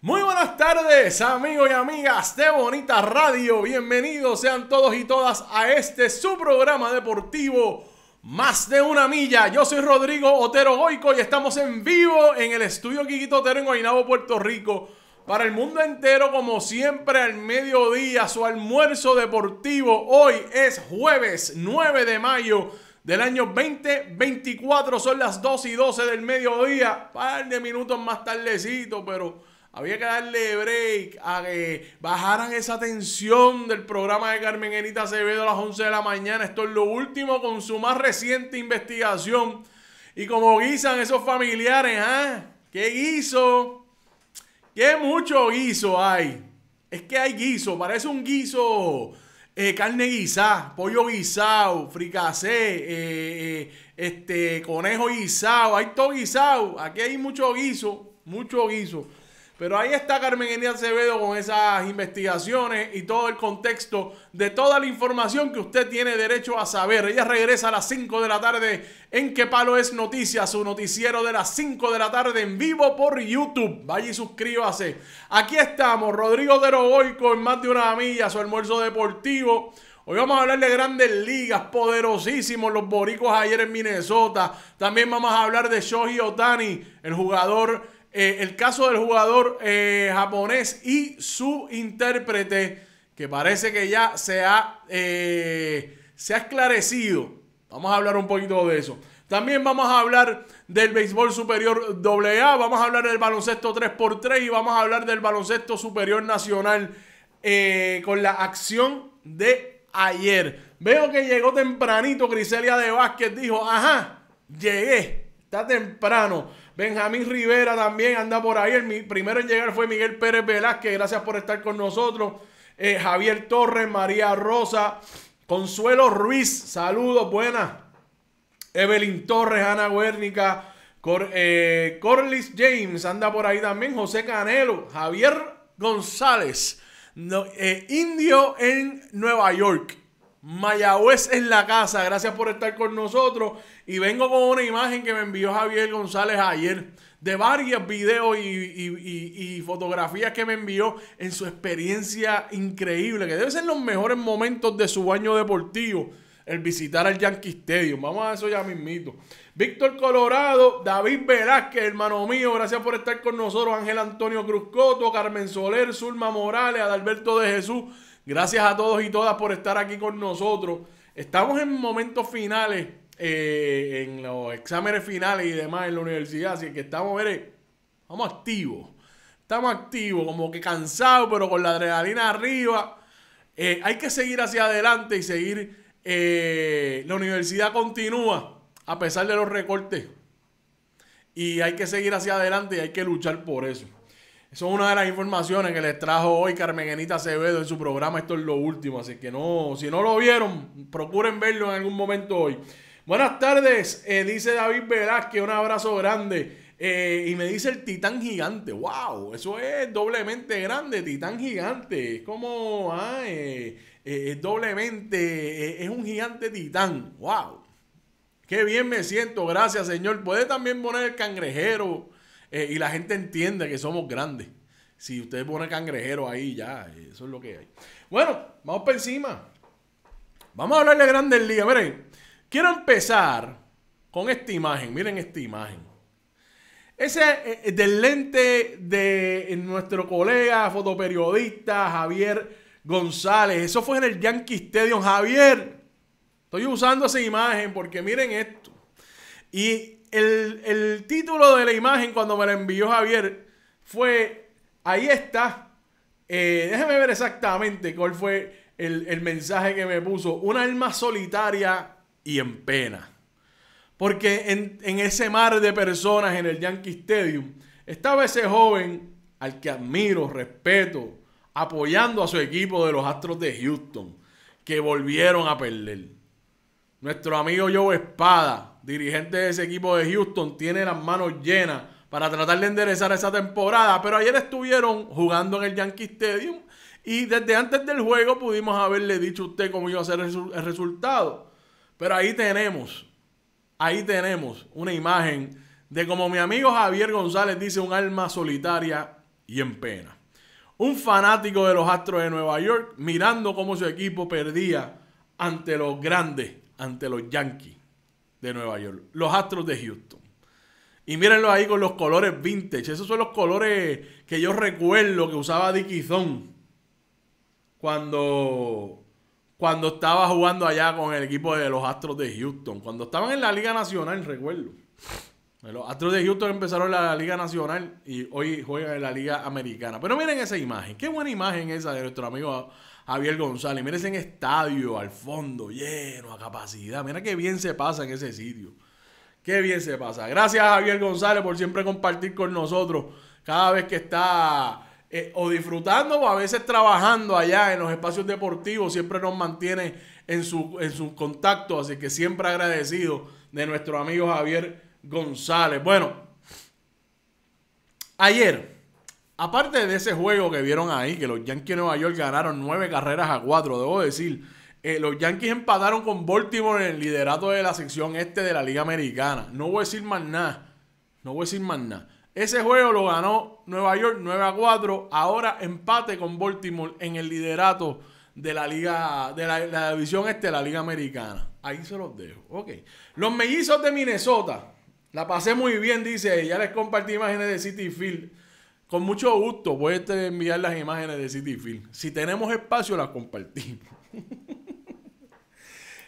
Muy buenas tardes, amigos y amigas de Bonita Radio. Bienvenidos sean todos y todas a este su programa deportivo Más de una milla. Yo soy Rodrigo Otero Goico y estamos en vivo en el estudio Quiquito Otero en Guaynabo, Puerto Rico. Para el mundo entero, como siempre, al mediodía, su almuerzo deportivo. Hoy es jueves 9 de mayo del año 2024. Son las 2 y 12 del mediodía. Par de minutos más tardecito, pero había que darle break a que bajaran esa tensión del programa de Carmen Enita Acevedo a las 11 de la mañana. Esto es lo último con su más reciente investigación. Y como guisan esos familiares, ¿ah? ¿Qué guiso? ¿Qué mucho guiso hay? Es que hay guiso, parece un guiso. Eh, carne guisada, pollo guisado, fricasé, eh, eh, este, conejo guisado, hay todo guisado, aquí hay mucho guiso, mucho guiso. Pero ahí está Carmen Enía Acevedo con esas investigaciones y todo el contexto de toda la información que usted tiene derecho a saber. Ella regresa a las 5 de la tarde en Que Palo es Noticia, su noticiero de las 5 de la tarde en vivo por YouTube. Vaya y suscríbase. Aquí estamos, Rodrigo de Roboy en más de una milla, su almuerzo deportivo. Hoy vamos a hablar de grandes ligas, poderosísimos los boricos ayer en Minnesota. También vamos a hablar de Shoji Otani, el jugador eh, el caso del jugador eh, japonés y su intérprete, que parece que ya se ha, eh, se ha esclarecido. Vamos a hablar un poquito de eso. También vamos a hablar del béisbol superior AA, vamos a hablar del baloncesto 3x3 y vamos a hablar del baloncesto superior nacional con la acción de ayer. Veo que llegó tempranito Griselia de Vázquez, dijo, ajá, llegué, está temprano. Benjamín Rivera también anda por ahí. El primero en llegar fue Miguel Pérez Velázquez. Gracias por estar con nosotros. Eh, Javier Torres, María Rosa, Consuelo Ruiz. Saludos, buenas. Evelyn Torres, Ana Guernica. Cor, eh, Corliss James anda por ahí también. José Canelo, Javier González, eh, Indio en Nueva York. Mayagüez en la casa. Gracias por estar con nosotros. Y vengo con una imagen que me envió Javier González ayer de varios videos y, fotografías que me envió en su experiencia increíble, que debe ser los mejores momentos de su baño deportivo, el visitar al Yankee Stadium. Vamos a eso ya mismito. Víctor Colorado, David Velázquez, hermano mío, gracias por estar con nosotros. Ángel Antonio Cruzcoto, Carmen Soler, Zulma Morales, Adalberto de Jesús. Gracias a todos y todas por estar aquí con nosotros. Estamos en momentos finales, eh, en los exámenes finales y demás en la universidad, así que estamos, mire, activos. Estamos activos, como que cansados, pero con la adrenalina arriba. Eh, hay que seguir hacia adelante y seguir. Eh, la universidad continúa a pesar de los recortes. Y hay que seguir hacia adelante y hay que luchar por eso. Eso es una de las informaciones que les trajo hoy Carmen Genita Acevedo en su programa. Esto es lo último, así que no, si no lo vieron, procuren verlo en algún momento hoy. Buenas tardes, eh, dice David Velázquez, un abrazo grande. Eh, y me dice el titán gigante. ¡Wow! Eso es doblemente grande, titán gigante. Es como. Ah, eh, es doblemente. es un gigante titán. ¡Wow! ¡Qué bien me siento! Gracias, señor. Puede también poner el cangrejero. Eh, y la gente entiende que somos grandes. Si ustedes pone cangrejero ahí, ya, eso es lo que hay. Bueno, vamos para encima. Vamos a hablar de grandes ligas. Miren, quiero empezar con esta imagen. Miren esta imagen. Ese es eh, eh, del lente de nuestro colega fotoperiodista Javier González. Eso fue en el Yankee Stadium. Javier, estoy usando esa imagen porque miren esto. Y el, título de la imagen cuando me la envió Javier fue, ahí está, eh, déjeme ver exactamente cuál fue el, mensaje que me puso. Una alma solitaria y en pena. Porque en, en, ese mar de personas en el Yankee Stadium estaba ese joven al que admiro, respeto, apoyando a su equipo de los Astros de Houston, que volvieron a perder. Nuestro amigo Joe Espada dirigente de ese equipo de Houston, tiene las manos llenas para tratar de enderezar esa temporada. Pero ayer estuvieron jugando en el Yankee Stadium y desde antes del juego pudimos haberle dicho a usted cómo iba a ser el resultado. Pero ahí tenemos, ahí tenemos una imagen de como mi amigo Javier González dice, un alma solitaria y en pena. Un fanático de los Astros de Nueva York mirando cómo su equipo perdía ante los grandes, ante los Yankees de Nueva York, los Astros de Houston. Y mírenlo ahí con los colores vintage. Esos son los colores que yo recuerdo que usaba Dicky cuando, cuando estaba jugando allá con el equipo de los Astros de Houston. Cuando estaban en la Liga Nacional, recuerdo. Los Astros de Houston empezaron la Liga Nacional y hoy juegan en la Liga Americana. Pero miren esa imagen. Qué buena imagen esa de nuestro amigo Javier González. Mira ese estadio al fondo, lleno a capacidad. Mira qué bien se pasa en ese sitio. Qué bien se pasa. Gracias Javier González por siempre compartir con nosotros cada vez que está eh, o disfrutando o a veces trabajando allá en los espacios deportivos. Siempre nos mantiene en su, en su contacto. Así que siempre agradecido de nuestro amigo Javier González. Bueno, ayer Aparte de ese juego que vieron ahí, que los Yankees de Nueva York ganaron nueve carreras a cuatro, debo decir, eh, los Yankees empataron con Baltimore en el liderato de la sección este de la Liga Americana. No voy a decir más nada. No voy a decir más nada. Ese juego lo ganó Nueva York 9 a 4. Ahora empate con Baltimore en el liderato de la Liga, de la, división este de la Liga Americana. Ahí se los dejo. Ok. Los mellizos de Minnesota. La pasé muy bien, dice. Ya les compartí imágenes de City Field. Con mucho gusto voy a enviar las imágenes de City Film. Si tenemos espacio, las compartimos.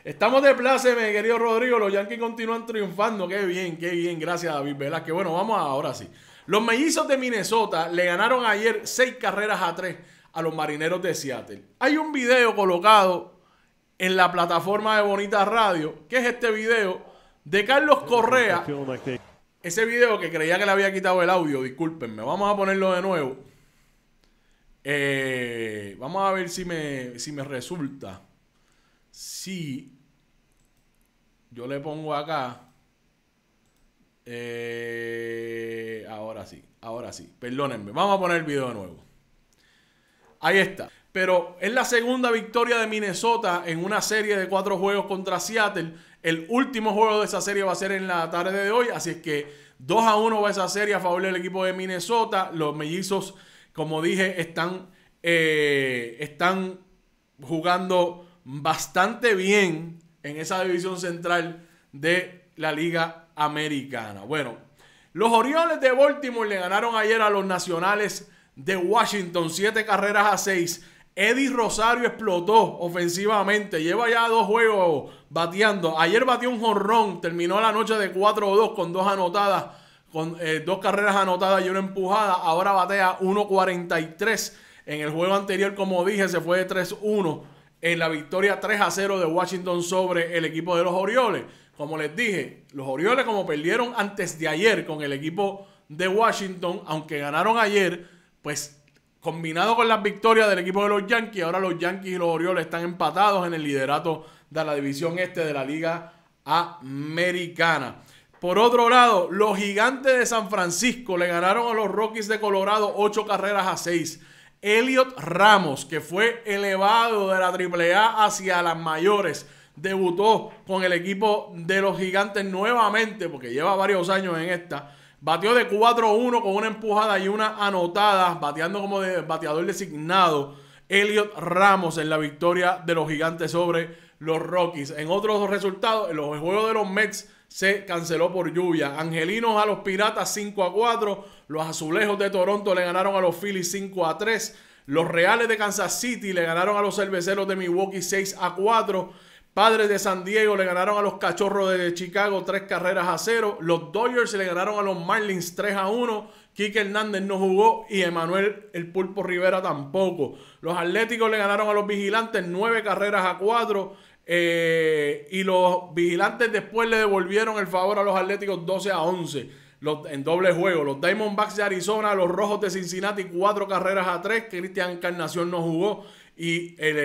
Estamos de mi querido Rodrigo. Los Yankees continúan triunfando. Qué bien, qué bien. Gracias, David Que Bueno, vamos ahora sí. Los mellizos de Minnesota le ganaron ayer seis carreras a tres a los marineros de Seattle. Hay un video colocado en la plataforma de Bonita Radio, que es este video de Carlos Correa. Ese video que creía que le había quitado el audio, discúlpenme, vamos a ponerlo de nuevo. Eh, vamos a ver si me, si me resulta. Si yo le pongo acá. Eh, ahora sí, ahora sí. Perdónenme. Vamos a poner el video de nuevo. Ahí está. Pero es la segunda victoria de Minnesota en una serie de cuatro juegos contra Seattle. El último juego de esa serie va a ser en la tarde de hoy. Así es que 2 a 1 va esa serie a favor del equipo de Minnesota. Los mellizos, como dije, están, eh, están jugando bastante bien en esa división central de la Liga Americana. Bueno, los Orioles de Baltimore le ganaron ayer a los Nacionales de Washington, Siete carreras a seis. Eddie Rosario explotó ofensivamente. Lleva ya dos juegos bateando. Ayer batió un jorrón, Terminó la noche de 4-2 con dos anotadas. Con eh, dos carreras anotadas y una empujada. Ahora batea 1.43. En el juego anterior, como dije, se fue de 3-1 en la victoria 3 0 de Washington sobre el equipo de los Orioles. Como les dije, los Orioles como perdieron antes de ayer con el equipo de Washington, aunque ganaron ayer, pues combinado con las victorias del equipo de los Yankees, ahora los Yankees y los Orioles están empatados en el liderato de la división este de la Liga Americana. Por otro lado, los gigantes de San Francisco le ganaron a los Rockies de Colorado 8 carreras a 6. Elliot Ramos, que fue elevado de la AAA hacia las mayores, debutó con el equipo de los gigantes nuevamente, porque lleva varios años en esta. Batió de 4-1 con una empujada y una anotada, bateando como bateador designado Elliot Ramos en la victoria de los gigantes sobre los Rockies. En otros resultados, el juego de los Mets se canceló por lluvia. Angelinos a los Piratas 5 a 4. Los Azulejos de Toronto le ganaron a los Phillies 5 a 3. Los Reales de Kansas City le ganaron a los Cerveceros de Milwaukee 6 a 4. Padres de San Diego le ganaron a los Cachorros de Chicago tres carreras a cero. Los Dodgers le ganaron a los Marlins 3 a 1. Kike Hernández no jugó y Emanuel El Pulpo Rivera tampoco. Los Atléticos le ganaron a los Vigilantes nueve carreras a cuatro. Eh, y los Vigilantes después le devolvieron el favor a los Atléticos 12 a 11. Los, en doble juego. Los Diamondbacks de Arizona, los Rojos de Cincinnati, cuatro carreras a tres. Cristian Carnación no jugó y el, eh,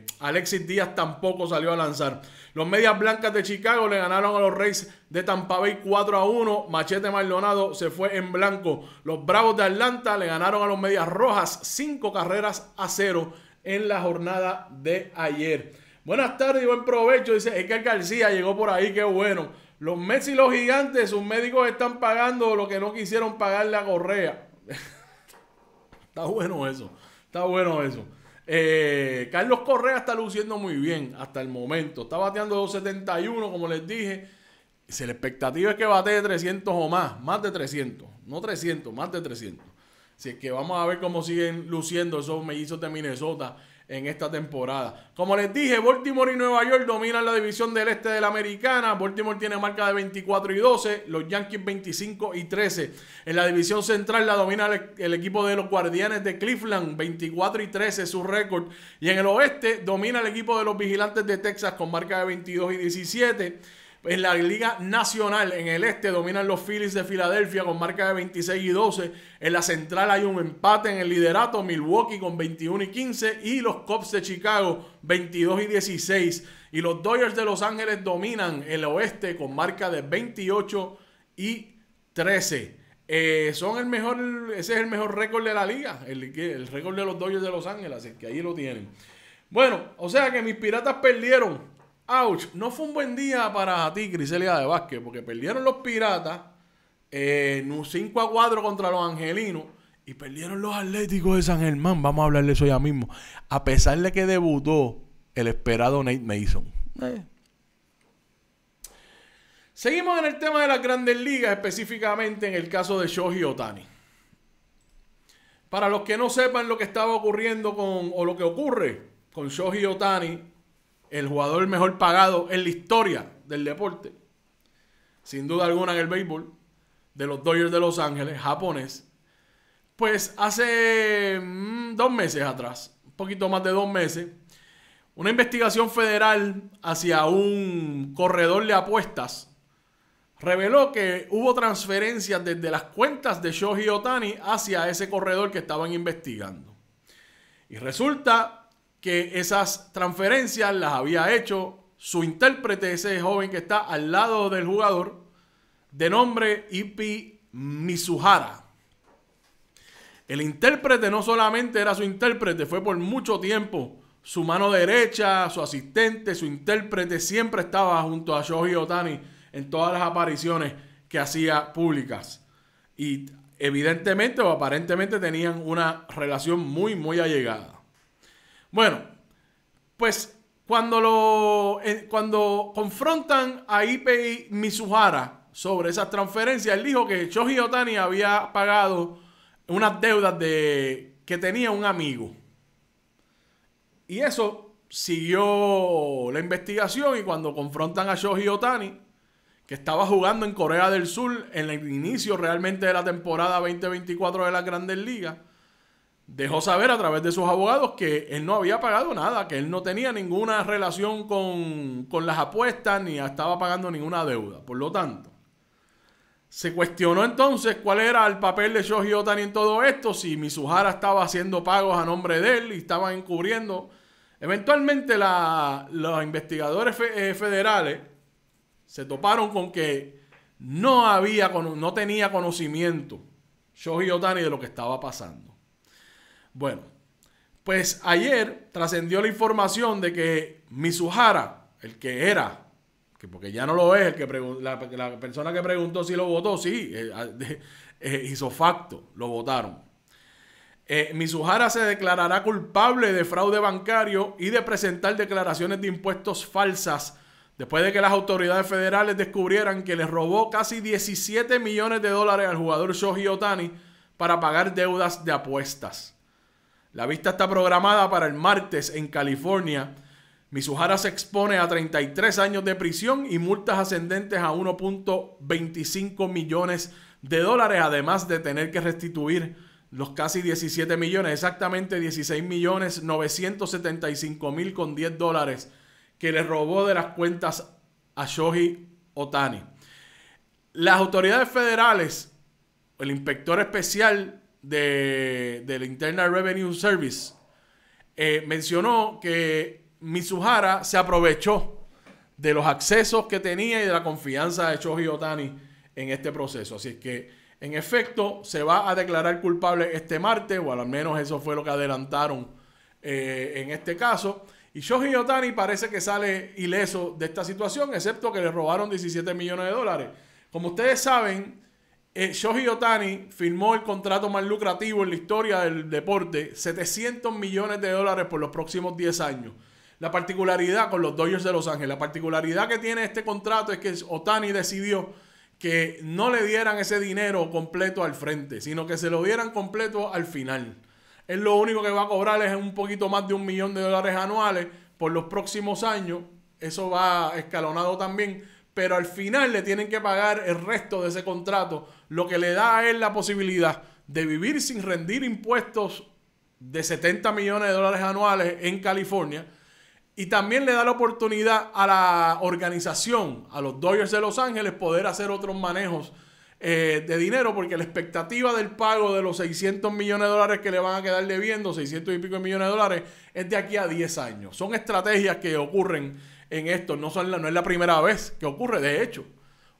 eh, Alexis Díaz tampoco salió a lanzar. Los Medias Blancas de Chicago le ganaron a los Reyes de Tampa Bay 4 a 1. Machete Maldonado se fue en blanco. Los Bravos de Atlanta le ganaron a los Medias Rojas 5 carreras a 0 en la jornada de ayer. Buenas tardes y buen provecho, dice el García, llegó por ahí, qué bueno. Los Messi y los Gigantes, sus médicos están pagando lo que no quisieron pagarle a Correa. Está bueno eso, está bueno eso. Eh, Carlos Correa está luciendo muy bien hasta el momento. Está bateando 271, como les dije. Si la expectativa es que batee 300 o más, más de 300, no 300, más de 300. Así que vamos a ver cómo siguen luciendo esos mellizos de Minnesota en esta temporada. Como les dije, Baltimore y Nueva York dominan la división del este de la americana. Baltimore tiene marca de 24 y 12, los Yankees 25 y 13. En la división central la domina el, equipo de los Guardianes de Cleveland, 24 y 13 su récord. Y en el oeste domina el equipo de los Vigilantes de Texas con marca de 22 y 17. En la Liga Nacional, en el este, dominan los Phillies de Filadelfia con marca de 26 y 12. En la central hay un empate en el liderato, Milwaukee con 21 y 15 y los Cubs de Chicago 22 y 16. Y los Dodgers de Los Ángeles dominan el oeste con marca de 28 y 13. Eh, son el mejor, ese es el mejor récord de la liga, el, récord de los Dodgers de Los Ángeles, que ahí lo tienen. Bueno, o sea que mis piratas perdieron ouch, no fue un buen día para ti, Griselia de Vázquez, porque perdieron los Piratas eh, un 5 a 4 contra los Angelinos y perdieron los Atléticos de San Germán. Vamos a de eso ya mismo. A pesar de que debutó el esperado Nate Mason. Eh. Seguimos en el tema de las grandes ligas, específicamente en el caso de Shoji Otani. Para los que no sepan lo que estaba ocurriendo con, o lo que ocurre con Shoji Otani, el jugador mejor pagado en la historia del deporte, sin duda alguna en el béisbol, de los Dodgers de Los Ángeles, japonés, pues hace mm, dos meses atrás, un poquito más de dos meses, una investigación federal hacia un corredor de apuestas reveló que hubo transferencias desde las cuentas de Shoji Otani hacia ese corredor que estaban investigando. Y resulta que esas transferencias las había hecho su intérprete, ese joven que está al lado del jugador, de nombre Ipi Mizuhara. El intérprete no solamente era su intérprete, fue por mucho tiempo su mano derecha, su asistente, su intérprete, siempre estaba junto a Shoji Otani en todas las apariciones que hacía públicas. Y evidentemente o aparentemente tenían una relación muy, muy allegada. Bueno, pues cuando, eh, cuando confrontan a Ipei Mizuhara sobre esas transferencias, él dijo que Shoji Otani había pagado unas deudas de, que tenía un amigo. Y eso siguió la investigación y cuando confrontan a Shoji Otani, que estaba jugando en Corea del Sur en el inicio realmente de la temporada 2024 de las grandes ligas, dejó saber a través de sus abogados que él no había pagado nada, que él no tenía ninguna relación con, las apuestas ni estaba pagando ninguna deuda. Por lo tanto, se cuestionó entonces cuál era el papel de Shoji Otani en todo esto, si Mizuhara estaba haciendo pagos a nombre de él y estaba encubriendo. Eventualmente los investigadores eh, federales se toparon con que no, había, no tenía conocimiento Shoji Otani de lo que estaba pasando. Bueno, pues ayer trascendió la información de que Mizuhara, el que era, que porque ya no lo es, que la, persona que preguntó si lo votó, sí, eh, ah, eh, hizo facto, lo votaron. Eh, Mizuhara se declarará culpable de fraude bancario y de presentar declaraciones de impuestos falsas después de que las autoridades federales descubrieran que les robó casi 17 millones de dólares al jugador Shoji Otani para pagar deudas de apuestas. La vista está programada para el martes en California. Misujara se expone a 33 años de prisión y multas ascendentes a 1.25 millones de dólares, además de tener que restituir los casi 17 millones, exactamente 16 millones 975 mil con 10 dólares que le robó de las cuentas a Shoji Otani. Las autoridades federales, el inspector especial de, del Internal Revenue Service eh, mencionó que Mizuhara se aprovechó de los accesos que tenía y de la confianza de Shoji Otani en este proceso. Así que, en efecto, se va a declarar culpable este martes, o al menos eso fue lo que adelantaron eh, en este caso. Y Shoji Otani parece que sale ileso de esta situación, excepto que le robaron 17 millones de dólares. Como ustedes saben, eh, Shoji Otani firmó el contrato más lucrativo en la historia del deporte, 700 millones de dólares por los próximos 10 años. La particularidad con los Dodgers de Los Ángeles, la particularidad que tiene este contrato es que Otani decidió que no le dieran ese dinero completo al frente, sino que se lo dieran completo al final. Él lo único que va a cobrar es un poquito más de un millón de dólares anuales por los próximos años. Eso va escalonado también. Pero al final le tienen que pagar el resto de ese contrato lo que le da a él la posibilidad de vivir sin rendir impuestos de 70 millones de dólares anuales en California. Y también le da la oportunidad a la organización, a los Dodgers de Los Ángeles, poder hacer otros manejos eh, de dinero, porque la expectativa del pago de los 600 millones de dólares que le van a quedar debiendo, 600 y pico millones de dólares, es de aquí a 10 años. Son estrategias que ocurren en esto, no, no es la primera vez que ocurre, de hecho.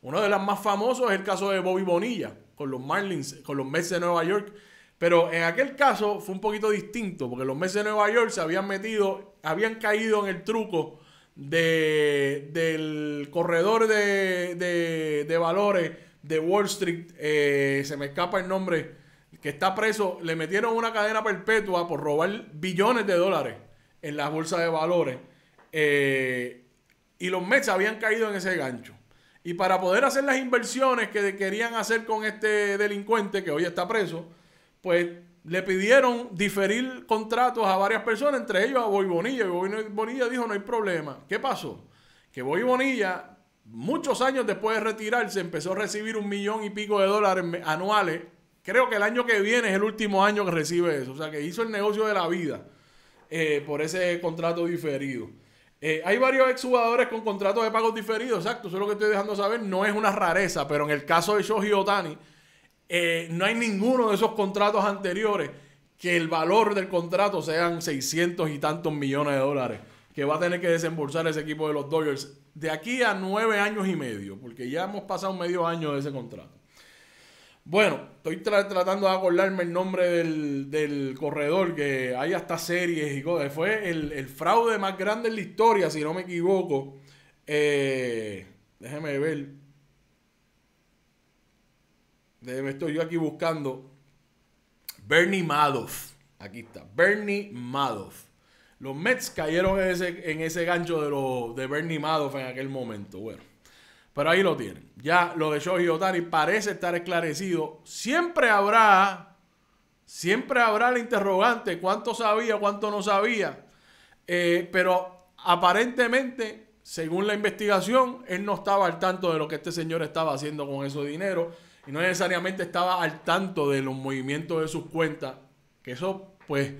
Uno de los más famosos es el caso de Bobby Bonilla con los Marlins, con los Mets de Nueva York. Pero en aquel caso fue un poquito distinto, porque los Mets de Nueva York se habían metido, habían caído en el truco del corredor de, valores de Wall Street, eh, se me escapa el nombre, que está preso, le metieron una cadena perpetua por robar billones de dólares en las bolsas de valores. Eh, y los Mets habían caído en ese gancho. Y para poder hacer las inversiones que querían hacer con este delincuente que hoy está preso, pues le pidieron diferir contratos a varias personas, entre ellos a Boy Bonilla. Y Boy Bonilla dijo, no hay problema. ¿Qué pasó? Que Boy Bonilla, muchos años después de retirarse, empezó a recibir un millón y pico de dólares anuales. Creo que el año que viene es el último año que recibe eso. O sea, que hizo el negocio de la vida eh, por ese contrato diferido. Eh, hay varios exjugadores con contratos de pagos diferidos, exacto. Eso es lo que estoy dejando saber. No es una rareza, pero en el caso de Shoji Otani, eh, no hay ninguno de esos contratos anteriores que el valor del contrato sean 600 y tantos millones de dólares que va a tener que desembolsar ese equipo de los Dodgers de aquí a nueve años y medio, porque ya hemos pasado medio año de ese contrato. Bueno, estoy tratando de acordarme el nombre del, corredor, que hay hasta series y cosas. Fue el, fraude más grande en la historia, si no me equivoco. Eh, déjeme ver. estoy yo aquí buscando. Bernie Madoff. Aquí está. Bernie Madoff. Los Mets cayeron en ese, en ese gancho de, de Bernie Madoff en aquel momento. Bueno. Pero ahí lo tienen. Ya lo de Shoji Otani parece estar esclarecido. Siempre habrá, siempre habrá el interrogante, cuánto sabía, cuánto no sabía. Eh, pero aparentemente, según la investigación, él no estaba al tanto de lo que este señor estaba haciendo con ese dinero y no necesariamente estaba al tanto de los movimientos de sus cuentas, que eso pues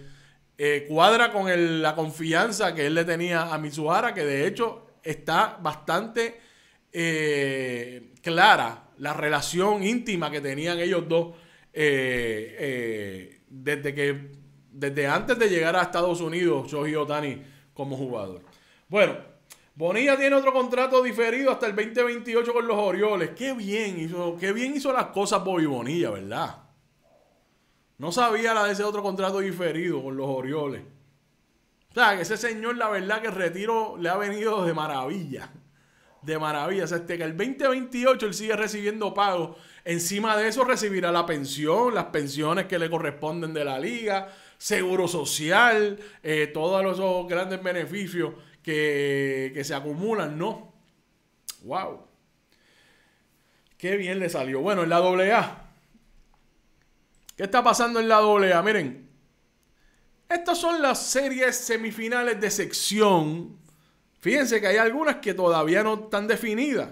eh, cuadra con la confianza que él le tenía a Mitsuhara. que de hecho está bastante eh, clara la relación íntima que tenían ellos dos eh, eh, desde que desde antes de llegar a Estados Unidos, Shohei Otani como jugador. Bueno, Bonilla tiene otro contrato diferido hasta el 2028 con los Orioles. Qué bien hizo, qué bien hizo las cosas Bobby Bonilla, ¿verdad? No sabía la de ese otro contrato diferido con los Orioles. O sea, que ese señor, la verdad, que el retiro le ha venido de maravilla de maravilla. este, que el 2028 él sigue recibiendo pago. Encima de eso recibirá la pensión, las pensiones que le corresponden de la liga, seguro social, eh, todos los grandes beneficios que, que se acumulan, ¿no? ¡Wow! Qué bien le salió. Bueno, en la A. ¿Qué está pasando en la A? Miren, estas son las series semifinales de sección Fíjense que hay algunas que todavía no están definidas.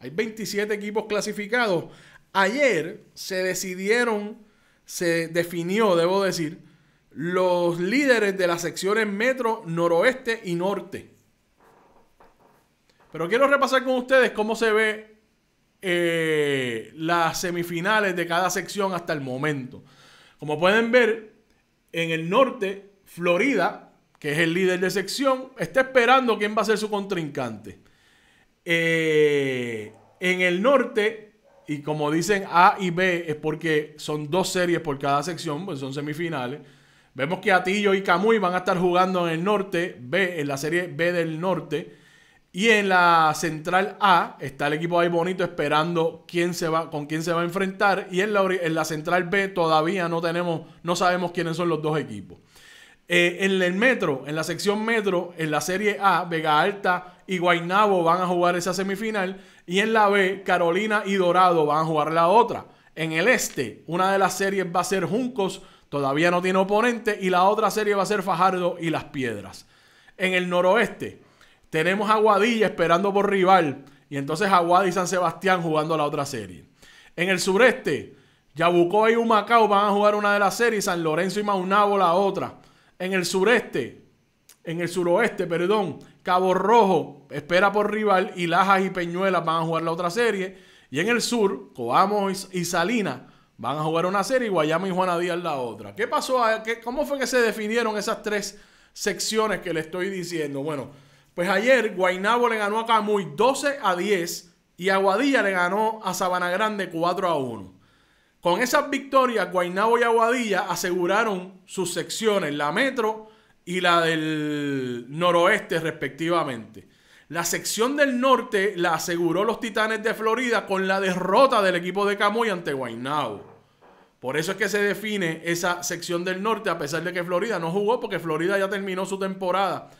Hay 27 equipos clasificados. Ayer se decidieron, se definió, debo decir, los líderes de las secciones metro, noroeste y norte. Pero quiero repasar con ustedes cómo se ve eh, las semifinales de cada sección hasta el momento. Como pueden ver, en el norte, Florida que es el líder de sección, está esperando quién va a ser su contrincante. Eh, en el norte, y como dicen A y B, es porque son dos series por cada sección, pues son semifinales. Vemos que Atillo y Camuy van a estar jugando en el norte, B, en la serie B del norte. Y en la central A está el equipo ahí bonito esperando quién se va, con quién se va a enfrentar. Y en la, en la central B todavía no tenemos, no sabemos quiénes son los dos equipos. Eh, en el metro, en la sección metro, en la Serie A, Vega Alta y Guaynabo van a jugar esa semifinal. Y en la B, Carolina y Dorado van a jugar la otra. En el este, una de las series va a ser Juncos, todavía no tiene oponente. Y la otra serie va a ser Fajardo y Las Piedras. En el noroeste, tenemos a Guadilla esperando por rival. Y entonces Aguadilla y San Sebastián jugando la otra serie. En el sureste, Yabucoa y Humacao van a jugar una de las series, San Lorenzo y Maunabo la otra. En el sureste, en el suroeste, perdón, Cabo Rojo espera por rival y Lajas y Peñuelas van a jugar la otra serie. Y en el sur, Coamo y Salinas van a jugar una serie y Guayama y Juana Díaz la otra. ¿Qué pasó? ¿Cómo fue que se definieron esas tres secciones que le estoy diciendo? Bueno, pues ayer Guainabo le ganó a Camuy 12 a 10 y Aguadilla le ganó a Sabana Grande 4 a 1. Con esas victorias, Guainao y Aguadilla aseguraron sus secciones, la metro y la del noroeste respectivamente. La sección del norte la aseguró los Titanes de Florida con la derrota del equipo de Camoy ante Guaynabo. Por eso es que se define esa sección del norte, a pesar de que Florida no jugó, porque Florida ya terminó su temporada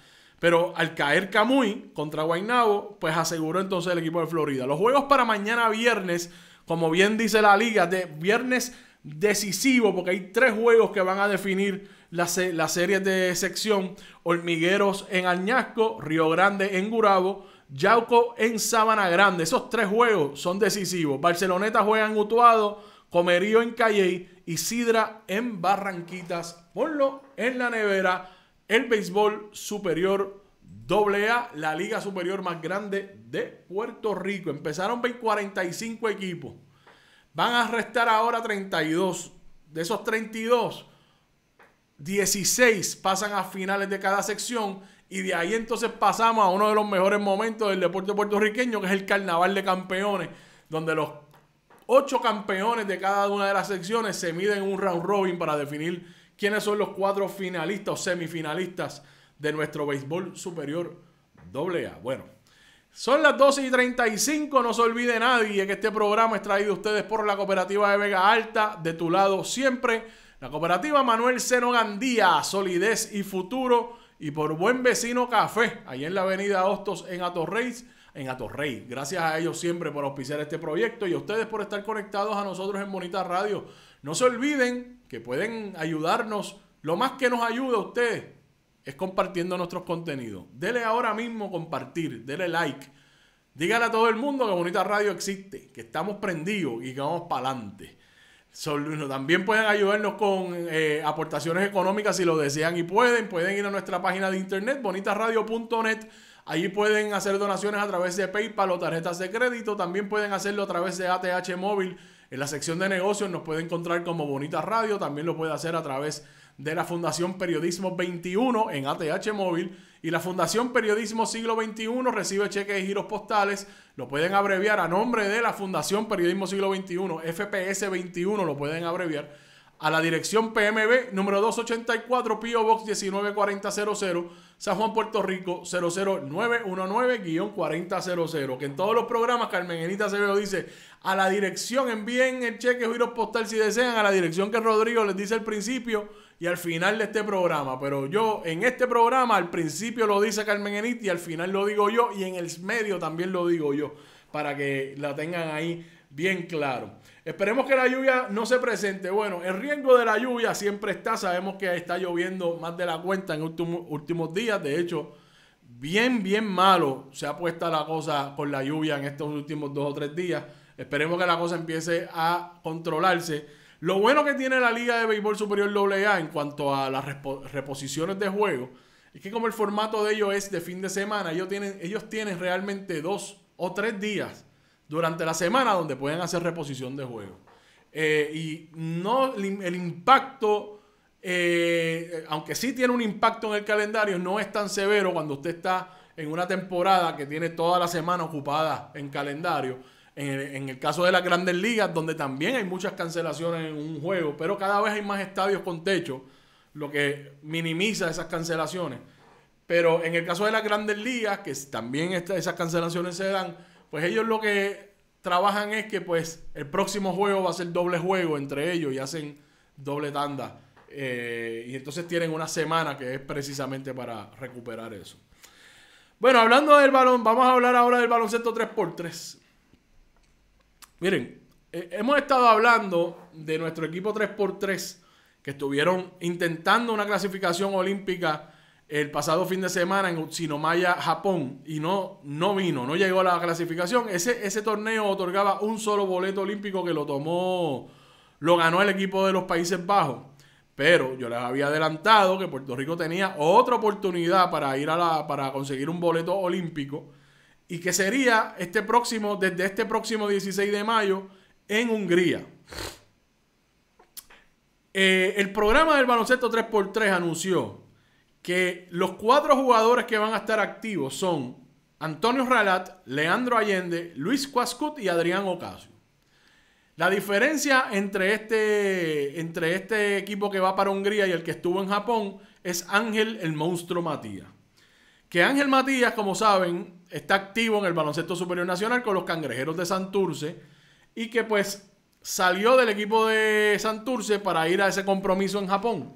pero al caer Camuy contra Guaynabo, pues aseguró entonces el equipo de Florida. Los juegos para mañana viernes, como bien dice la liga, de viernes decisivo, porque hay tres juegos que van a definir las la series de sección. Hormigueros en Añasco, Río Grande en Gurabo, Yauco en Sabana Grande. Esos tres juegos son decisivos. Barceloneta juega en Utuado, Comerío en Calley y Sidra en Barranquitas. Ponlo en la nevera el béisbol superior AA, la liga superior más grande de Puerto Rico. Empezaron 45 equipos. Van a restar ahora 32. De esos 32, 16 pasan a finales de cada sección y de ahí entonces pasamos a uno de los mejores momentos del deporte puertorriqueño, que es el Carnaval de Campeones, donde los ocho campeones de cada una de las secciones se miden en un round robin para definir quiénes son los cuatro finalistas o semifinalistas de nuestro béisbol superior AA. Bueno, son las 12 y 35. No se olvide nadie que este programa es traído a ustedes por la Cooperativa de Vega Alta, de tu lado siempre. La Cooperativa Manuel Seno Gandía, Solidez y Futuro. Y por Buen Vecino Café, ahí en la avenida Hostos en Atorreis en Atorrey. Gracias a ellos siempre por auspiciar este proyecto y a ustedes por estar conectados a nosotros en Bonita Radio. No se olviden que pueden ayudarnos. Lo más que nos ayuda a usted es compartiendo nuestros contenidos. Dele ahora mismo compartir, dele like. Dígale a todo el mundo que Bonita Radio existe, que estamos prendidos y que vamos para adelante. También pueden ayudarnos con eh, aportaciones económicas si lo desean y pueden. Pueden ir a nuestra página de internet, bonitaradio.net. Allí pueden hacer donaciones a través de PayPal o tarjetas de crédito. También pueden hacerlo a través de ATH móvil en la sección de negocios nos puede encontrar como Bonita Radio, también lo puede hacer a través de la Fundación Periodismo 21 en ATH Móvil y la Fundación Periodismo Siglo XXI recibe cheques y giros postales, lo pueden abreviar a nombre de la Fundación Periodismo Siglo XXI, FPS 21 lo pueden abreviar, a la dirección PMB número 284 pio Box 194000 San Juan Puerto Rico 00919-4000 que en todos los programas Carmen Enita Acevedo dice a la dirección, envíen el cheque giro postal si desean, a la dirección que Rodrigo les dice al principio y al final de este programa. Pero yo en este programa al principio lo dice Carmen Enit y al final lo digo yo y en el medio también lo digo yo, para que la tengan ahí bien claro. Esperemos que la lluvia no se presente. Bueno, el riesgo de la lluvia siempre está. Sabemos que está lloviendo más de la cuenta en últimos días. De hecho, bien, bien malo se ha puesto la cosa con la lluvia en estos últimos dos o tres días. Esperemos que la cosa empiece a controlarse. Lo bueno que tiene la Liga de Béisbol Superior AA en cuanto a las reposiciones de juego es que como el formato de ellos es de fin de semana, ellos tienen, ellos tienen realmente dos o tres días durante la semana donde pueden hacer reposición de juego. Eh, y no el impacto, eh, aunque sí tiene un impacto en el calendario, no es tan severo cuando usted está en una temporada que tiene toda la semana ocupada en calendario. En el, caso de las grandes ligas, donde también hay muchas cancelaciones en un juego, pero cada vez hay más estadios con techo, lo que minimiza esas cancelaciones. Pero en el caso de las grandes ligas, que también esas cancelaciones se dan, pues ellos lo que trabajan es que pues el próximo juego va a ser doble juego entre ellos y hacen doble tanda. Eh, y entonces tienen una semana que es precisamente para recuperar eso. Bueno, hablando del balón, vamos a hablar ahora del baloncesto 3x3. Miren, eh, hemos estado hablando de nuestro equipo 3x3 que estuvieron intentando una clasificación olímpica el pasado fin de semana en Utsunomaya, Japón, y no, no vino, no llegó a la clasificación. Ese, ese torneo otorgaba un solo boleto olímpico que lo tomó, lo ganó el equipo de los Países Bajos. Pero yo les había adelantado que Puerto Rico tenía otra oportunidad para ir a la, para conseguir un boleto olímpico y que sería este próximo, desde este próximo 16 de mayo en Hungría. Eh, el programa del baloncesto 3x3 anunció que los cuatro jugadores que van a estar activos son Antonio Ralat, Leandro Allende, Luis Cuascut y Adrián Ocasio. La diferencia entre este, entre este equipo que va para Hungría y el que estuvo en Japón es Ángel el monstruo Matías. Que Ángel Matías, como saben, está activo en el baloncesto superior nacional con los cangrejeros de Santurce y que pues salió del equipo de Santurce para ir a ese compromiso en Japón.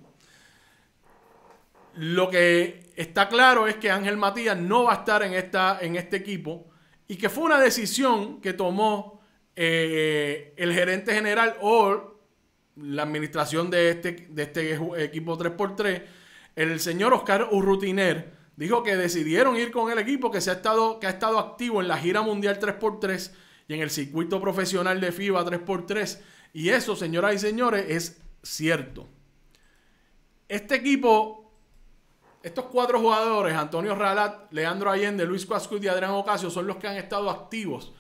Lo que está claro es que Ángel Matías no va a estar en, esta, en este equipo y que fue una decisión que tomó eh, el gerente general o la administración de este, de este equipo 3x3, el señor Oscar Urrutiner, Dijo que decidieron ir con el equipo que, se ha, estado, que ha estado activo en la gira mundial 3x3 y en el circuito profesional de FIBA 3x3. Y eso, señoras y señores, es cierto. Este equipo, estos cuatro jugadores, Antonio Ralat, Leandro Allende, Luis Cuascut y Adrián Ocasio, son los que han estado activos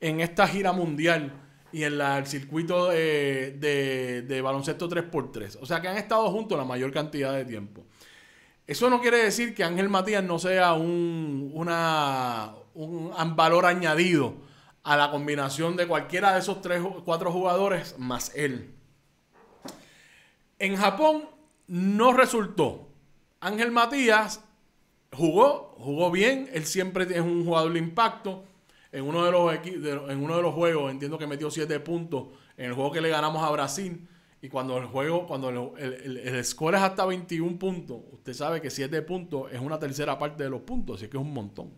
en esta gira mundial y en el circuito de, de, de baloncesto 3x3. O sea que han estado juntos la mayor cantidad de tiempo. Eso no quiere decir que Ángel Matías no sea un, un, valor añadido a la combinación de cualquiera de esos tres, cuatro jugadores más él. En Japón no resultó. Ángel Matías jugó, jugó bien. Él siempre es un jugador de impacto. En uno de los, en uno de los juegos, entiendo que metió siete puntos en el juego que le ganamos a Brasil. Y cuando el juego, cuando el, score es hasta 21 puntos, usted sabe que 7 puntos es una tercera parte de los puntos, así que es un montón.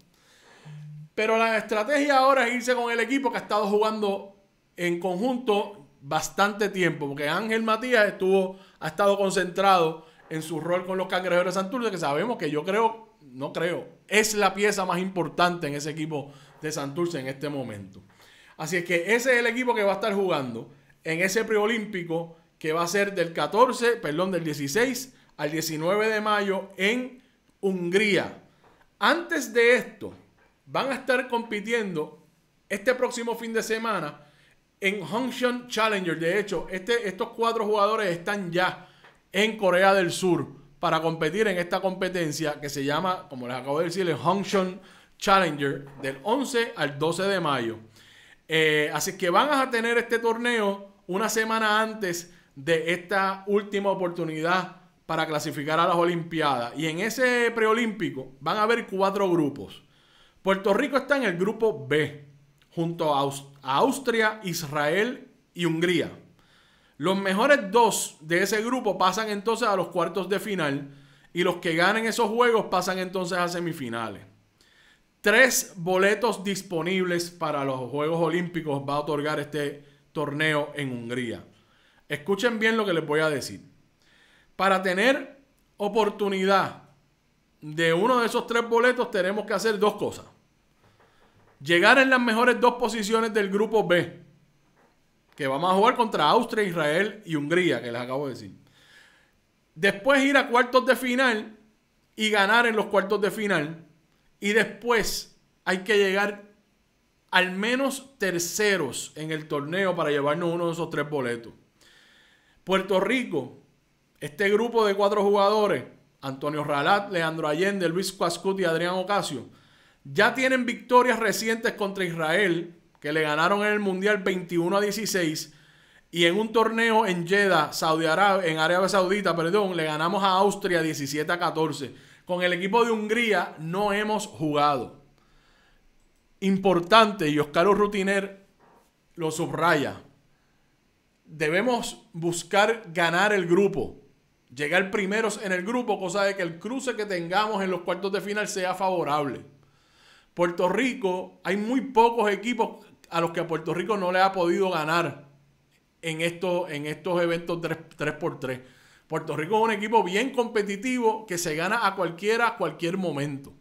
Pero la estrategia ahora es irse con el equipo que ha estado jugando en conjunto bastante tiempo, porque Ángel Matías estuvo, ha estado concentrado en su rol con los cangrejeros de Santurce, que sabemos que yo creo, no creo, es la pieza más importante en ese equipo de Santurce en este momento. Así es que ese es el equipo que va a estar jugando en ese preolímpico que va a ser del 14, perdón, del 16 al 19 de mayo en Hungría. Antes de esto, van a estar compitiendo este próximo fin de semana en Hongshon Challenger. De hecho, este, estos cuatro jugadores están ya en Corea del Sur para competir en esta competencia que se llama, como les acabo de decir, el Challenger del 11 al 12 de mayo. Eh, así que van a tener este torneo una semana antes de esta última oportunidad para clasificar a las Olimpiadas. Y en ese preolímpico van a haber cuatro grupos. Puerto Rico está en el grupo B, junto a Austria, Israel y Hungría. Los mejores dos de ese grupo pasan entonces a los cuartos de final y los que ganen esos juegos pasan entonces a semifinales. Tres boletos disponibles para los Juegos Olímpicos va a otorgar este torneo en Hungría. Escuchen bien lo que les voy a decir. Para tener oportunidad de uno de esos tres boletos tenemos que hacer dos cosas. Llegar en las mejores dos posiciones del grupo B, que vamos a jugar contra Austria, Israel y Hungría, que les acabo de decir. Después ir a cuartos de final y ganar en los cuartos de final. Y después hay que llegar al menos terceros en el torneo para llevarnos uno de esos tres boletos. Puerto Rico, este grupo de cuatro jugadores, Antonio Ralat, Leandro Allende, Luis Cuascut y Adrián Ocasio, ya tienen victorias recientes contra Israel, que le ganaron en el Mundial 21 a 16. Y en un torneo en Jeddah, Saudi en Arabia Saudita, perdón, le ganamos a Austria 17 a 14. Con el equipo de Hungría no hemos jugado. Importante, y Oscar Rutiner lo subraya debemos buscar ganar el grupo, llegar primeros en el grupo, cosa de que el cruce que tengamos en los cuartos de final sea favorable. Puerto Rico, hay muy pocos equipos a los que a Puerto Rico no le ha podido ganar en estos, en estos eventos 3, 3x3. Puerto Rico es un equipo bien competitivo que se gana a cualquiera, a cualquier momento.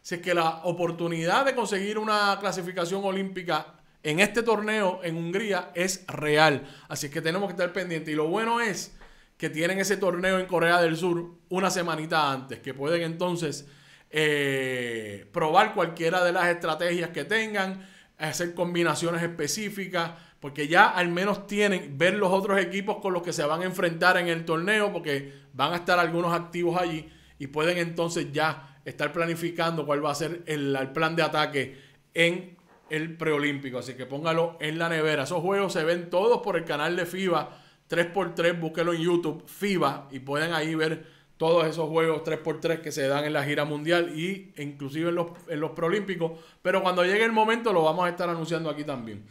Si es que la oportunidad de conseguir una clasificación olímpica en este torneo en Hungría es real. Así que tenemos que estar pendientes. Y lo bueno es que tienen ese torneo en Corea del Sur una semanita antes, que pueden entonces eh, probar cualquiera de las estrategias que tengan, hacer combinaciones específicas, porque ya al menos tienen ver los otros equipos con los que se van a enfrentar en el torneo, porque van a estar algunos activos allí y pueden entonces ya estar planificando cuál va a ser el, el plan de ataque en el preolímpico. Así que póngalo en la nevera. Esos juegos se ven todos por el canal de FIBA 3x3. Búsquelo en YouTube, FIBA, y pueden ahí ver todos esos juegos 3x3 que se dan en la gira mundial y inclusive en los, en los preolímpicos. Pero cuando llegue el momento lo vamos a estar anunciando aquí también.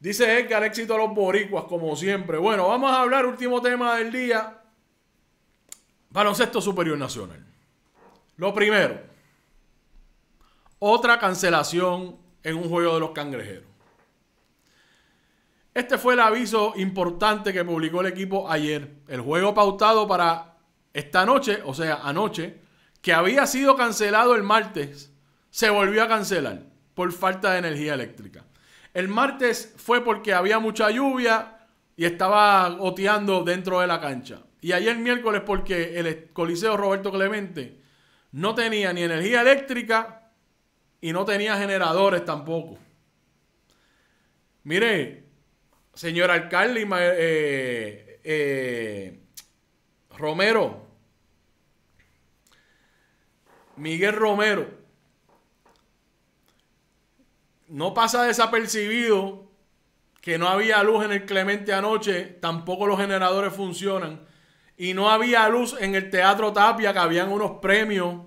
Dice al éxito a los boricuas, como siempre. Bueno, vamos a hablar, último tema del día, baloncesto superior nacional. Lo primero, otra cancelación en un juego de los cangrejeros. Este fue el aviso importante que publicó el equipo ayer. El juego pautado para esta noche, o sea, anoche, que había sido cancelado el martes, se volvió a cancelar por falta de energía eléctrica. El martes fue porque había mucha lluvia y estaba goteando dentro de la cancha. Y ayer miércoles porque el Coliseo Roberto Clemente no tenía ni energía eléctrica y no tenía generadores tampoco. Mire, señor alcalde eh, eh, Romero, Miguel Romero, no pasa desapercibido que no había luz en el Clemente anoche, tampoco los generadores funcionan, y no había luz en el Teatro Tapia, que habían unos premios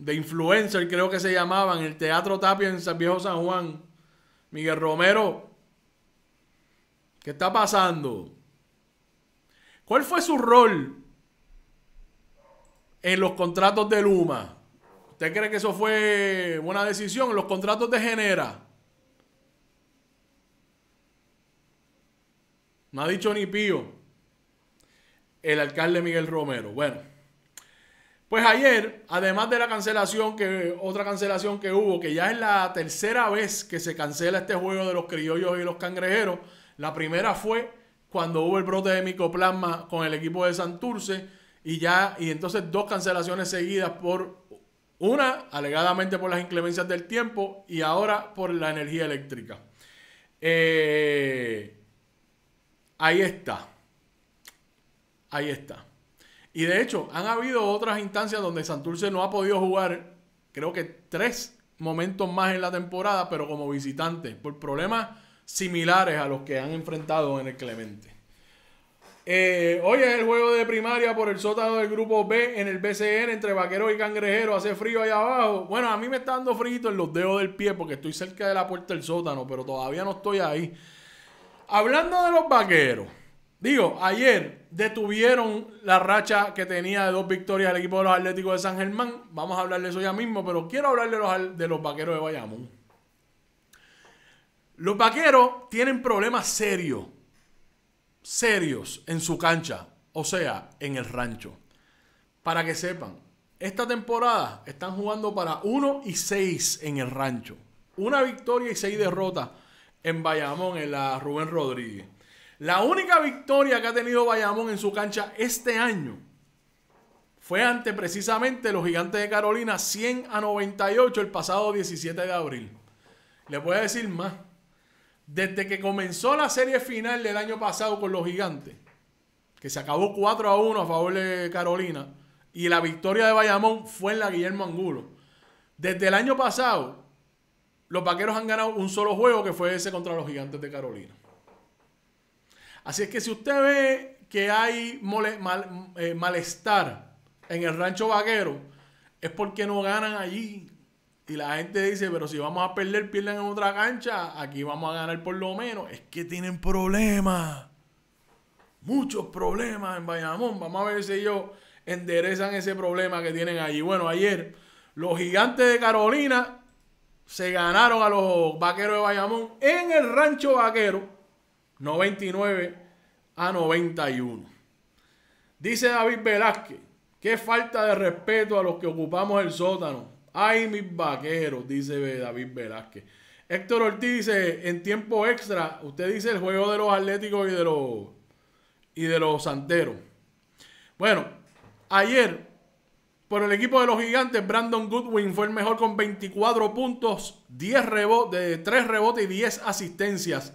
de influencer, creo que se llamaban, el Teatro Tapia en San Viejo San Juan. Miguel Romero, ¿qué está pasando? ¿Cuál fue su rol en los contratos de Luma? ¿Usted cree que eso fue buena decisión? Los contratos de Genera. No ha dicho ni pío el alcalde Miguel Romero. Bueno. Pues ayer, además de la cancelación, que otra cancelación que hubo, que ya es la tercera vez que se cancela este juego de los criollos y los cangrejeros, la primera fue cuando hubo el brote de micoplasma con el equipo de Santurce y ya, y entonces dos cancelaciones seguidas por una, alegadamente por las inclemencias del tiempo y ahora por la energía eléctrica. Eh, ahí está. Ahí está. Y de hecho, han habido otras instancias donde Santurce no ha podido jugar, creo que tres momentos más en la temporada, pero como visitante, por problemas similares a los que han enfrentado en el Clemente. Eh, hoy es el juego de primaria por el sótano del grupo B en el BCN entre vaqueros y cangrejeros. Hace frío ahí abajo. Bueno, a mí me está dando frío en los dedos del pie porque estoy cerca de la puerta del sótano, pero todavía no estoy ahí. Hablando de los vaqueros. Digo, ayer detuvieron la racha que tenía de dos victorias el equipo de los Atléticos de San Germán. Vamos a hablar de eso ya mismo, pero quiero hablarles de los, vaqueros de Bayamón. Los vaqueros tienen problemas serios, serios en su cancha, o sea, en el rancho. Para que sepan, esta temporada están jugando para 1 y 6 en el rancho. Una victoria y seis derrotas en Bayamón, en la Rubén Rodríguez. La única victoria que ha tenido Bayamón en su cancha este año fue ante precisamente los gigantes de Carolina 100 a 98 el pasado 17 de abril. Le voy a decir más. Desde que comenzó la serie final del año pasado con los gigantes, que se acabó 4 a 1 a favor de Carolina, y la victoria de Bayamón fue en la Guillermo Angulo. Desde el año pasado, los vaqueros han ganado un solo juego que fue ese contra los gigantes de Carolina. Así es que si usted ve que hay eh, malestar en el rancho vaquero, es porque no ganan allí. Y la gente dice, pero si vamos a perder, pierden en otra cancha, aquí vamos a ganar por lo menos. Es que tienen problemas. Muchos problemas en Bayamón. Vamos a ver si ellos enderezan ese problema que tienen allí. Bueno, ayer los gigantes de Carolina se ganaron a los vaqueros de Bayamón en el rancho vaquero 99 a 91. Dice David Velázquez, qué falta de respeto a los que ocupamos el sótano. Ay, mis vaqueros, dice David Velázquez. Héctor Ortiz dice, en tiempo extra, usted dice el juego de los atléticos y de los, y de los santeros. Bueno, ayer por el equipo de los gigantes, Brandon Goodwin fue el mejor con 24 puntos, 10 rebotes, 3 rebotes y 10 asistencias.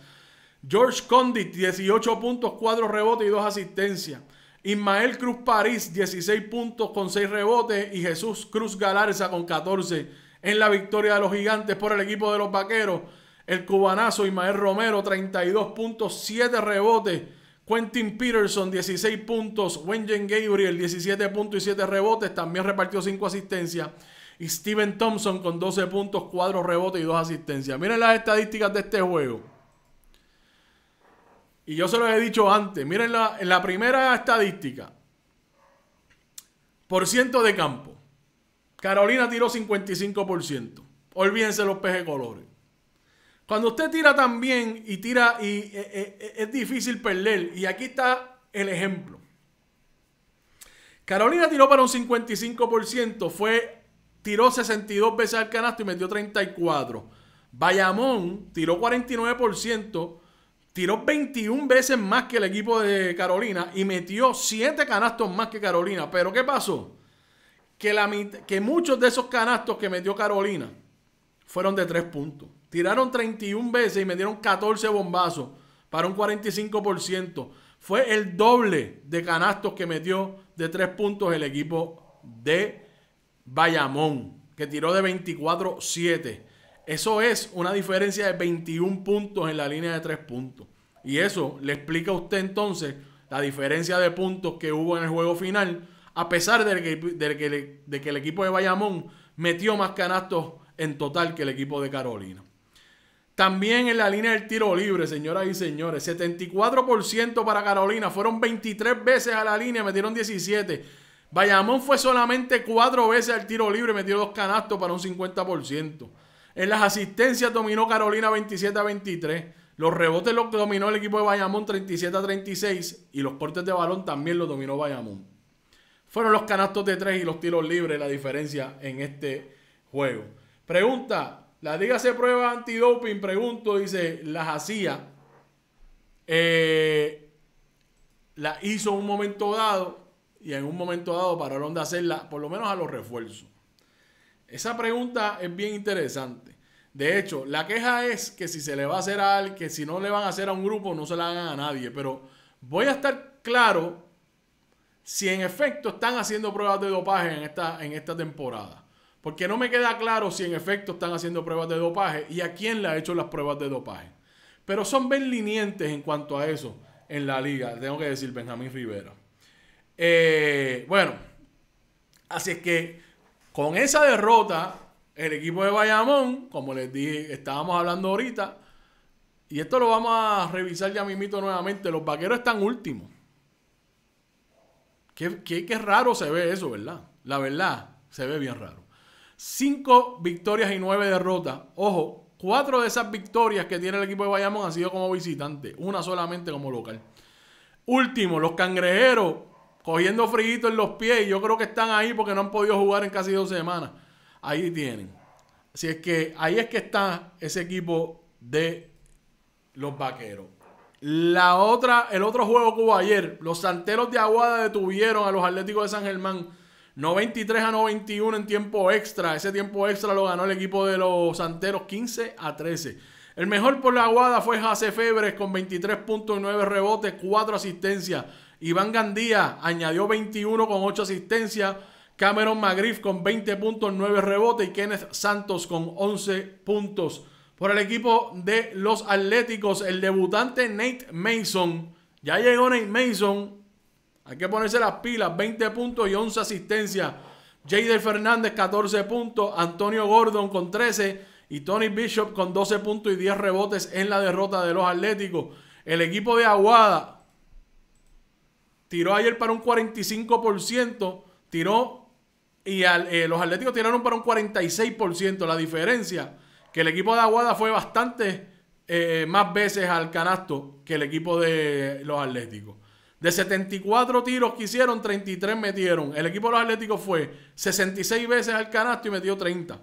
George Condit, 18 puntos, 4 rebotes y 2 asistencias. Ismael Cruz París, 16 puntos con 6 rebotes. Y Jesús Cruz Galarza con 14 en la victoria de los gigantes por el equipo de los vaqueros. El cubanazo Ismael Romero, 32 puntos, 7 rebotes. Quentin Peterson, 16 puntos. Wenjen Gabriel, 17 puntos y 7 rebotes. También repartió 5 asistencias. Y Steven Thompson con 12 puntos, 4 rebotes y 2 asistencias. Miren las estadísticas de este juego. Y yo se lo he dicho antes. Miren la, en la primera estadística. Por ciento de campo. Carolina tiró 55%. Olvídense los peje colores. Cuando usted tira tan bien y tira y eh, eh, eh, es difícil perder. Y aquí está el ejemplo. Carolina tiró para un 55%. Fue, tiró 62 veces al canasto y metió 34. Bayamón tiró 49% tiró 21 veces más que el equipo de Carolina y metió 7 canastos más que Carolina. Pero ¿qué pasó? Que, la, que muchos de esos canastos que metió Carolina fueron de 3 puntos. Tiraron 31 veces y metieron 14 bombazos para un 45%. Fue el doble de canastos que metió de 3 puntos el equipo de Bayamón, que tiró de 24-7. Eso es una diferencia de 21 puntos en la línea de 3 puntos. Y eso le explica a usted entonces la diferencia de puntos que hubo en el juego final, a pesar de que, el equipo de Bayamón metió más canastos en total que el equipo de Carolina. También en la línea del tiro libre, señoras y señores, 74% para Carolina, fueron 23 veces a la línea, metieron 17. Bayamón fue solamente 4 veces al tiro libre, metió dos canastos para un 50%. En las asistencias dominó Carolina 27 a 23. Los rebotes los dominó el equipo de Bayamón 37 a 36. Y los cortes de balón también los dominó Bayamón. Fueron los canastos de tres y los tiros libres la diferencia en este juego. Pregunta, la diga se prueba antidoping, pregunto, dice, las hacía. Eh, la hizo en un momento dado y en un momento dado pararon de hacerla, por lo menos a los refuerzos. Esa pregunta es bien interesante. De hecho, la queja es que si se le va a hacer a alguien, que si no le van a hacer a un grupo, no se la hagan a nadie. Pero voy a estar claro si en efecto están haciendo pruebas de dopaje en esta, en esta temporada. Porque no me queda claro si en efecto están haciendo pruebas de dopaje y a quién le ha hecho las pruebas de dopaje. Pero son bien linientes en cuanto a eso en la liga, tengo que decir Benjamín Rivera. Eh, bueno, así es que con esa derrota, el equipo de Bayamón, como les dije, estábamos hablando ahorita, y esto lo vamos a revisar ya mismito nuevamente, los vaqueros están últimos. Qué, qué, raro se ve eso, ¿verdad? La verdad, se ve bien raro. Cinco victorias y nueve derrotas. Ojo, cuatro de esas victorias que tiene el equipo de Bayamón han sido como visitante, una solamente como local. Último, los cangrejeros cogiendo frío en los pies. Yo creo que están ahí porque no han podido jugar en casi dos semanas. Ahí tienen. Así es que ahí es que está ese equipo de los vaqueros. La otra, el otro juego que hubo ayer, los santeros de Aguada detuvieron a los Atléticos de San Germán 93 a 91 en tiempo extra. Ese tiempo extra lo ganó el equipo de los santeros 15 a 13. El mejor por la Aguada fue Jase Febres con 23.9 rebotes, 4 asistencias. Iván Gandía añadió 21 con 8 asistencias. Cameron McGriff con 20 puntos, 9 rebotes y Kenneth Santos con 11 puntos. Por el equipo de los Atléticos, el debutante Nate Mason. Ya llegó Nate Mason. Hay que ponerse las pilas. 20 puntos y 11 asistencias. Jader Fernández, 14 puntos. Antonio Gordon con 13. Y Tony Bishop con 12 puntos y 10 rebotes en la derrota de los Atléticos. El equipo de Aguada, tiró ayer para un 45%, tiró y eh, los Atléticos tiraron para un 46%. La diferencia que el equipo de Aguada fue bastante eh, más veces al canasto que el equipo de los Atléticos. De 74 tiros que hicieron, 33 metieron. El equipo de los Atléticos fue 66 veces al canasto y metió 30.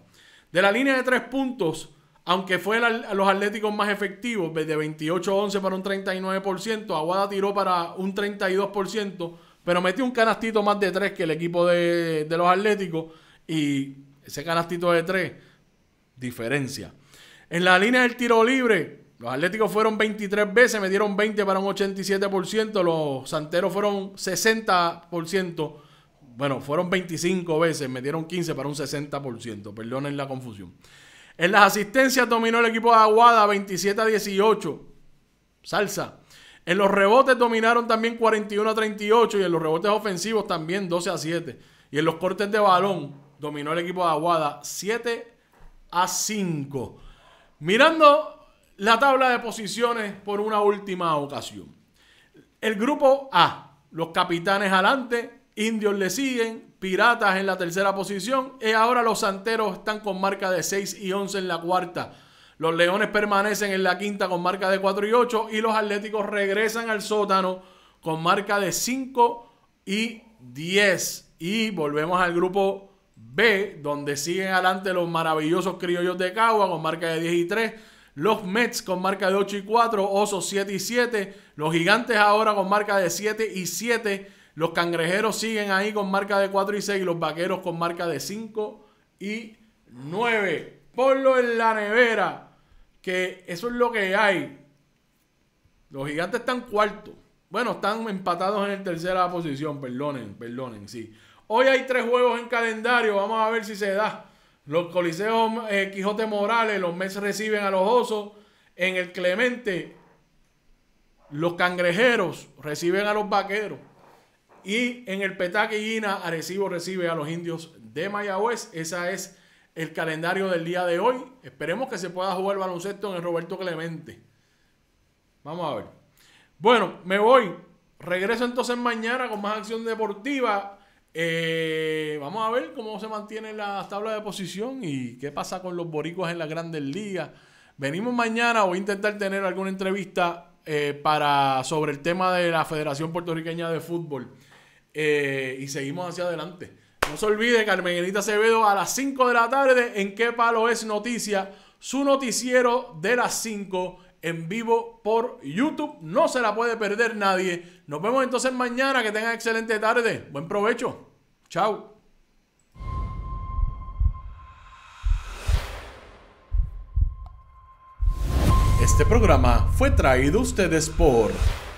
De la línea de 3 puntos, aunque fue los Atléticos más efectivos, pues, de 28-11 para un 39%, Aguada tiró para un 32%, pero metió un canastito más de 3 que el equipo de, de los Atléticos y ese canastito de 3, diferencia. En la línea del tiro libre, los Atléticos fueron 23 veces, metieron 20 para un 87%, los Santeros fueron 60%, bueno, fueron 25 veces, metieron 15 para un 60%, perdonen la confusión. En las asistencias dominó el equipo de Aguada 27 a 18. Salsa. En los rebotes dominaron también 41 a 38 y en los rebotes ofensivos también 12 a 7. Y en los cortes de balón dominó el equipo de Aguada 7 a 5. Mirando la tabla de posiciones por una última ocasión. El grupo A, los capitanes adelante, indios le siguen, Piratas en la tercera posición. Y ahora los Santeros están con marca de 6 y 11 en la cuarta. Los Leones permanecen en la quinta con marca de 4 y 8. Y los Atléticos regresan al sótano con marca de 5 y 10. Y volvemos al grupo B, donde siguen adelante los maravillosos criollos de Cagua con marca de 10 y 3. Los Mets con marca de 8 y 4, Osos 7 y 7, los Gigantes ahora con marca de 7 y 7 los cangrejeros siguen ahí con marca de 4 y 6 los vaqueros con marca de 5 y 9. Ponlo en la nevera, que eso es lo que hay. Los gigantes están cuarto. Bueno, están empatados en el tercera posición, perdonen, perdonen, sí. Hoy hay tres juegos en calendario, vamos a ver si se da. Los Coliseos eh, Quijote Morales, los meses reciben a los Osos. En el Clemente, los Cangrejeros reciben a los Vaqueros. Y en el Petaque Guina, Arecibo recibe a los indios de Mayagüez. Ese es el calendario del día de hoy. Esperemos que se pueda jugar baloncesto en el Roberto Clemente. Vamos a ver. Bueno, me voy. Regreso entonces mañana con más acción deportiva. Eh, vamos a ver cómo se mantienen las tablas de posición y qué pasa con los boricuas en las grandes ligas. Venimos mañana, voy a intentar tener alguna entrevista eh, para, sobre el tema de la Federación Puertorriqueña de Fútbol. Eh, y seguimos hacia adelante. No se olvide, Carmen Acevedo, a las 5 de la tarde, en Qué Palo es Noticia, su noticiero de las 5 en vivo por YouTube. No se la puede perder nadie. Nos vemos entonces mañana. Que tengan excelente tarde. Buen provecho. Chao. Este programa fue traído a ustedes por...